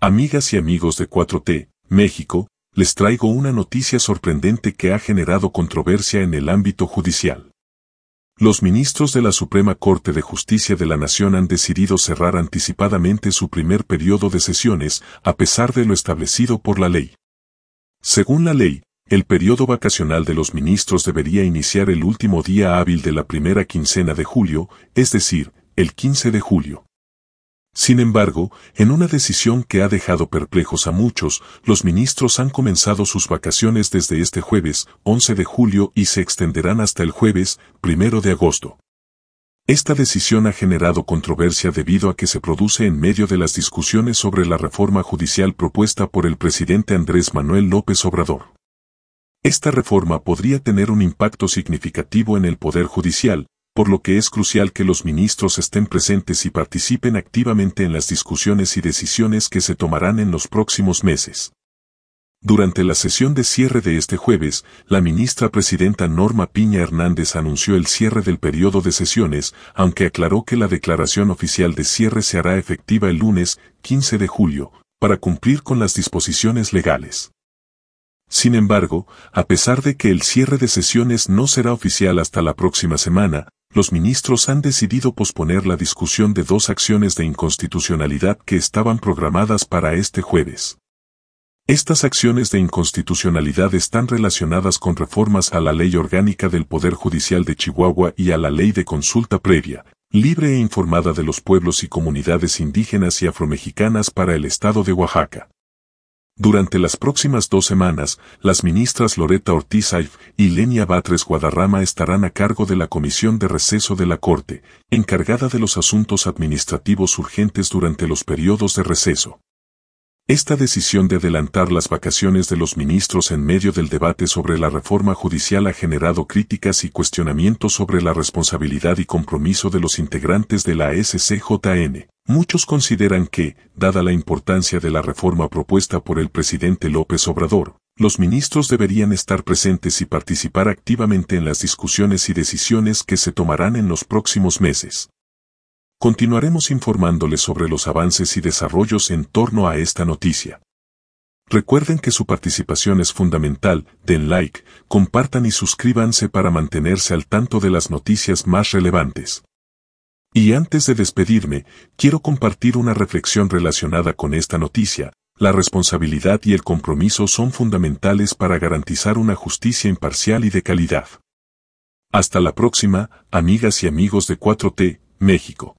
Amigas y amigos de 4T, México, les traigo una noticia sorprendente que ha generado controversia en el ámbito judicial. Los ministros de la Suprema Corte de Justicia de la Nación han decidido cerrar anticipadamente su primer periodo de sesiones, a pesar de lo establecido por la ley. Según la ley, el periodo vacacional de los ministros debería iniciar el último día hábil de la primera quincena de julio, es decir, el 15 de julio. Sin embargo, en una decisión que ha dejado perplejos a muchos, los ministros han comenzado sus vacaciones desde este jueves, 11 de julio, y se extenderán hasta el jueves, 1 de agosto. Esta decisión ha generado controversia debido a que se produce en medio de las discusiones sobre la reforma judicial propuesta por el presidente Andrés Manuel López Obrador. Esta reforma podría tener un impacto significativo en el Poder Judicial, por lo que es crucial que los ministros estén presentes y participen activamente en las discusiones y decisiones que se tomarán en los próximos meses. Durante la sesión de cierre de este jueves, la ministra presidenta Norma Piña Hernández anunció el cierre del periodo de sesiones, aunque aclaró que la declaración oficial de cierre se hará efectiva el lunes, 15 de julio, para cumplir con las disposiciones legales. Sin embargo, a pesar de que el cierre de sesiones no será oficial hasta la próxima semana, los ministros han decidido posponer la discusión de dos acciones de inconstitucionalidad que estaban programadas para este jueves. Estas acciones de inconstitucionalidad están relacionadas con reformas a la Ley Orgánica del Poder Judicial de Chihuahua y a la Ley de Consulta Previa, Libre e Informada de los Pueblos y Comunidades Indígenas y Afromexicanas para el Estado de Oaxaca. Durante las próximas dos semanas, las ministras Loreta Ortiz y Lenia Batres Guadarrama estarán a cargo de la Comisión de Receso de la Corte, encargada de los asuntos administrativos urgentes durante los periodos de receso. Esta decisión de adelantar las vacaciones de los ministros en medio del debate sobre la reforma judicial ha generado críticas y cuestionamientos sobre la responsabilidad y compromiso de los integrantes de la SCJN. Muchos consideran que, dada la importancia de la reforma propuesta por el presidente López Obrador, los ministros deberían estar presentes y participar activamente en las discusiones y decisiones que se tomarán en los próximos meses. Continuaremos informándoles sobre los avances y desarrollos en torno a esta noticia. Recuerden que su participación es fundamental, den like, compartan y suscríbanse para mantenerse al tanto de las noticias más relevantes. Y antes de despedirme, quiero compartir una reflexión relacionada con esta noticia. La responsabilidad y el compromiso son fundamentales para garantizar una justicia imparcial y de calidad. Hasta la próxima, amigas y amigos de 4T, México.